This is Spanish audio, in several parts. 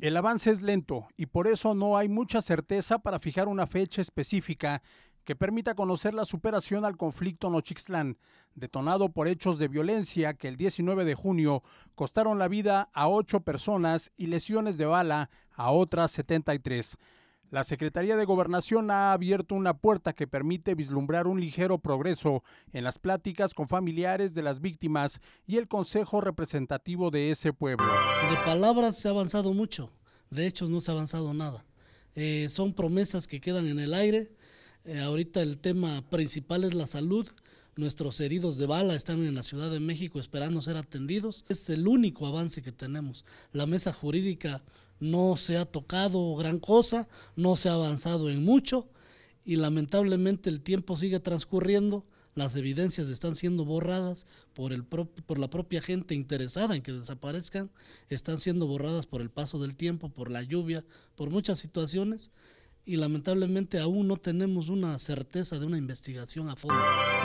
El avance es lento y por eso no hay mucha certeza para fijar una fecha específica que permita conocer la superación al conflicto Nochixtlán, detonado por hechos de violencia que el 19 de junio costaron la vida a ocho personas y lesiones de bala a otras 73. La Secretaría de Gobernación ha abierto una puerta que permite vislumbrar un ligero progreso en las pláticas con familiares de las víctimas y el Consejo Representativo de ese pueblo. De palabras se ha avanzado mucho, de hechos no se ha avanzado nada. Eh, son promesas que quedan en el aire. Eh, ahorita el tema principal es la salud. Nuestros heridos de bala están en la Ciudad de México esperando ser atendidos. Es el único avance que tenemos. La mesa jurídica no se ha tocado gran cosa, no se ha avanzado en mucho y lamentablemente el tiempo sigue transcurriendo, las evidencias están siendo borradas por, por la propia gente interesada en que desaparezcan, están siendo borradas por el paso del tiempo, por la lluvia, por muchas situaciones y lamentablemente aún no tenemos una certeza de una investigación a fondo.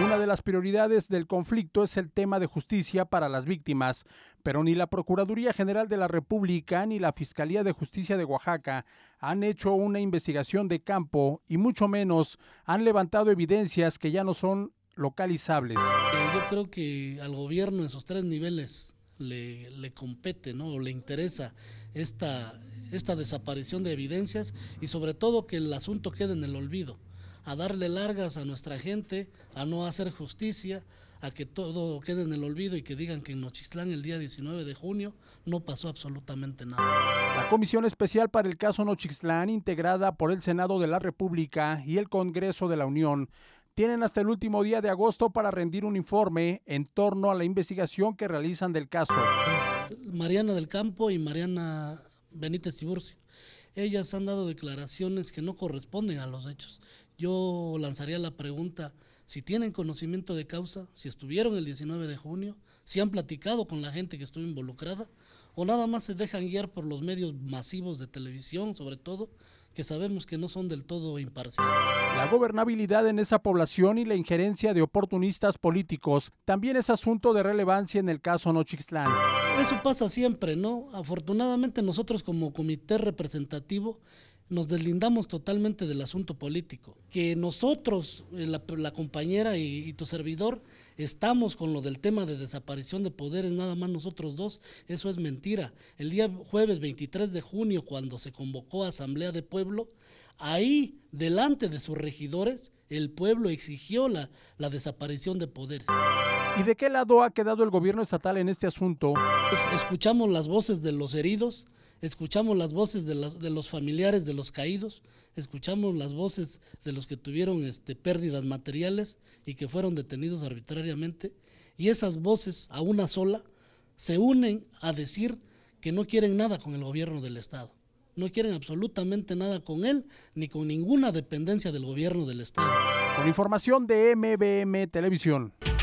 Una de las prioridades del conflicto es el tema de justicia para las víctimas, pero ni la Procuraduría General de la República ni la Fiscalía de Justicia de Oaxaca han hecho una investigación de campo y mucho menos han levantado evidencias que ya no son localizables. Eh, yo creo que al gobierno en esos tres niveles le, compete ¿no? o le interesa esta, esta desaparición de evidencias y sobre todo que el asunto quede en el olvido, a darle largas a nuestra gente, a no hacer justicia, a que todo quede en el olvido y que digan que en Nochislán el día 19 de junio no pasó absolutamente nada. La Comisión Especial para el caso Nochislán, integrada por el Senado de la República y el Congreso de la Unión, tienen hasta el último día de agosto para rendir un informe en torno a la investigación que realizan del caso. Mariana del Campo y Mariana Benítez Tiburcio. Ellas han dado declaraciones que no corresponden a los hechos. Yo lanzaría la pregunta si tienen conocimiento de causa, si estuvieron el 19 de junio, si han platicado con la gente que estuvo involucrada o nada más se dejan guiar por los medios masivos de televisión, sobre todo, que sabemos que no son del todo imparciales. La gobernabilidad en esa población y la injerencia de oportunistas políticos también es asunto de relevancia en el caso Nochixtlán. Eso pasa siempre, ¿no? Afortunadamente nosotros como comité representativo nos deslindamos totalmente del asunto político. Que nosotros, eh, la, compañera y, tu servidor, estamos con lo del tema de desaparición de poderes, nada más nosotros dos, eso es mentira. El día jueves 23 de junio, cuando se convocó a Asamblea de Pueblo, ahí, delante de sus regidores, el pueblo exigió la, desaparición de poderes. ¿Y de qué lado ha quedado el gobierno estatal en este asunto? Pues, escuchamos las voces de los heridos, escuchamos las voces de, los familiares de los caídos, escuchamos las voces de los que tuvieron este, pérdidas materiales y que fueron detenidos arbitrariamente, y esas voces a una sola se unen a decir que no quieren nada con el gobierno del Estado, no quieren absolutamente nada con él ni con ninguna dependencia del gobierno del Estado. Con información de MBM Televisión.